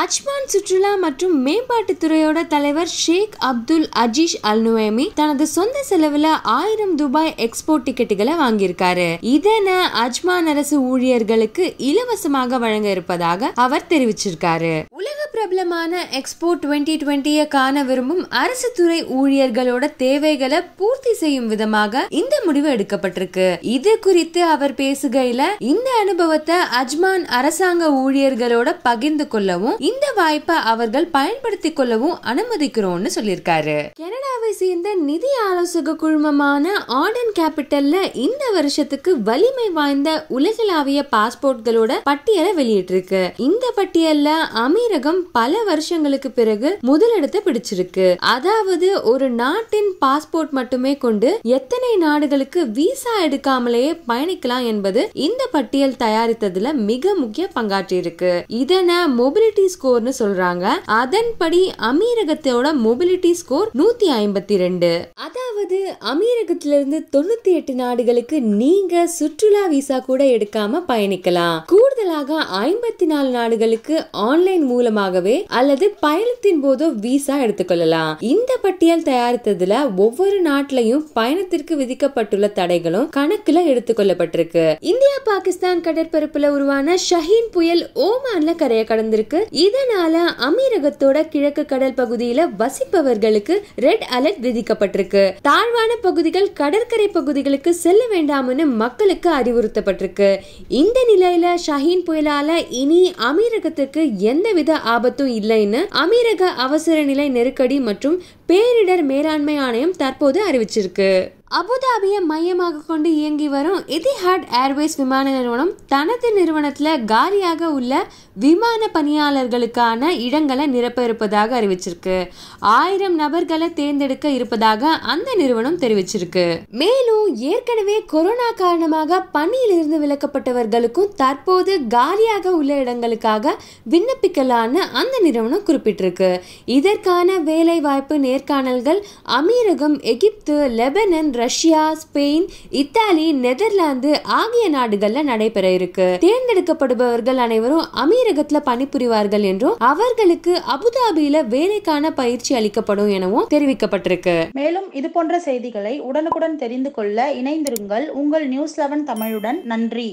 Ajman சுற்றுலா மற்றும் மேம்பாட்டுத்துறையோட தலைவர் ஷேக் அப்துல் அஜீஷ் அல் நுவேமி தனது சொந்த செலவுல ஆயிரம் துபாய் எக்ஸ்போ டிக்கெட்டுகளை வாங்கியிருக்காரு இதன அஜ்மான் அரசு ஊழியர்களுக்கு இலவசமாக வழங்க இருப்பதாக அவர் தெரிவிச்சிருக்காரு உலக பிரபலமான எக்ஸ்போ டுவெண்ட்டி டுவெண்ட்டியை காண விரும்பும் அரசு துறை ஊழியர்களோட தேவைகளை பூர்த்தி செய்யும் விதமாக இந்த முடிவு எடுக்கப்பட்டிருக்கு இது குறித்து அவர் பேசுகையில இந்த அனுபவத்தை அஜ்மான் அரசாங்க ஊழியர்களோட பகிர்ந்து கொள்ளவும் இந்த வாய்ப்பை அவர்கள் பயன்படுத்திக் கொள்ளவும் அனுமதிக்கிறோம்னு சொல்லியிருக்காரு கனடாவை சேர்ந்த நிதி ஆலோசக குழுமமான ஆர்டன் கேபிட்டல்ல இந்த வருஷத்துக்கு வலிமை வாய்ந்த உலகளாவிய பாஸ்போர்ட்களோட பட்டியலை வெளியிட்டிருக்கு இந்த பட்டியல்ல அமீரகம் பல வருஷங்களுக்கு பிறகு முதலிடத்தை பிடிச்சிருக்கு அதாவது ஒரு நாட்டின் பாஸ்போர்ட் மட்டுமே கொண்டு எத்தனை நாடுகளுக்கு விசா எடுக்காமலேயே பயணிக்கலாம் என்பது இந்த பட்டியல் தயாரித்ததுல மிக முக்கிய பங்காற்றி இருக்கு இதனை மொபிலிட்டி ஸ்கோர்னு சொல்றாங்க அதன்படி அமீரகத்தோட மொபிலிட்டி ஸ்கோர் நூத்தி ஐம்பத்தி ரெண்டு அதாவது அமீரகத்திலிருந்து தொண்ணூத்தி எட்டு நாடுகளுக்கு நீங்க சுற்றுலா விசா கூட எடுக்காம பயணிக்கலாம் கூட கூடுதலாக ஐம்பத்தி நாலு நாடுகளுக்கு ஆன்லைன் மூலமாகவே அல்லது பயணத்தின் போதோ விசா எடுத்துக்கொள்ளலாம் இந்த பட்டியல் தயாரித்ததுல ஒவ்வொரு நாட்டிலையும் பயணத்திற்கு விதிக்கப்பட்டுள்ள தடைகளும் கணக்குல எடுத்துக்கொள்ளப்பட்டிருக்கு இந்தியா பாகிஸ்தான் கடற்பரப்புல உருவான ஷஹீன் புயல் ஓமான்ல கரையை கடந்திருக்கு இதனால அமீரகத்தோட கிழக்கு கடல் பகுதியில வசிப்பவர்களுக்கு ரெட் அலர்ட் விதிக்கப்பட்டிருக்கு தாழ்வான பகுதிகள் கடற்கரை பகுதிகளுக்கு செல்ல வேண்டாம்னு மக்களுக்கு அறிவுறுத்தப்பட்டிருக்கு இந்த நிலையில ஷஹீன் ஒஹின் புயலால இனி அமீரகத்துக்கு எந்தவித ஆபத்தும் இல்லைன்னு அமீரக அவசர நிலை நெருக்கடி மற்றும் பேரிடர் மேலாண்மை ஆணையம் தற்போது அறிவிச்சிருக்கு அபுதாபியை மையமாக கொண்டு இயங்கி வரும் எதிஹாட் ஏர்வேஸ் விமான நிறுவனம் தனது நிறுவனத்தில் காலியாக உள்ள விமான பணியாளர்களுக்கான இடங்களை நிரப்ப இருப்பதாக அறிவிச்சிருக்கு ஆயிரம் நபர்களை தேர்ந்தெடுக்க இருப்பதாக அந்த நிறுவனம் தெரிவிச்சிருக்கு மேலும் ஏற்கனவே கொரோனா காரணமாக பணியிலிருந்து விலக்கப்பட்டவர்களுக்கும் தற்போது காலியாக உள்ள இடங்களுக்காக விண்ணப்பிக்கலான்னு அந்த நிறுவனம் குறிப்பிட்டிருக்கு இதற்கான வேலை வாய்ப்பு நேர் நேர்காணல்கள் அமீரகம் Egypt Lebanon Russia Spain Italy Netherlands ஆகிய நாடுகள்ல நடைபெற இருக்கு தேர்ந்தெடுக்கப்படுபவர்கள் அனைவரும் அமீரகத்துல பணிபுரிவார்கள் என்றும் அவர்களுக்கு அபுதாபியில வேலைக்கான பயிற்சி அளிக்கப்படும் எனவும் தெரிவிக்கப்பட்டிருக்கு மேலும் இது போன்ற செய்திகளை உடனுக்குடன் தெரிந்து கொள்ள இணைந்திருங்கள் உங்கள் நியூஸ் லெவன் தமிழுடன் நன்றி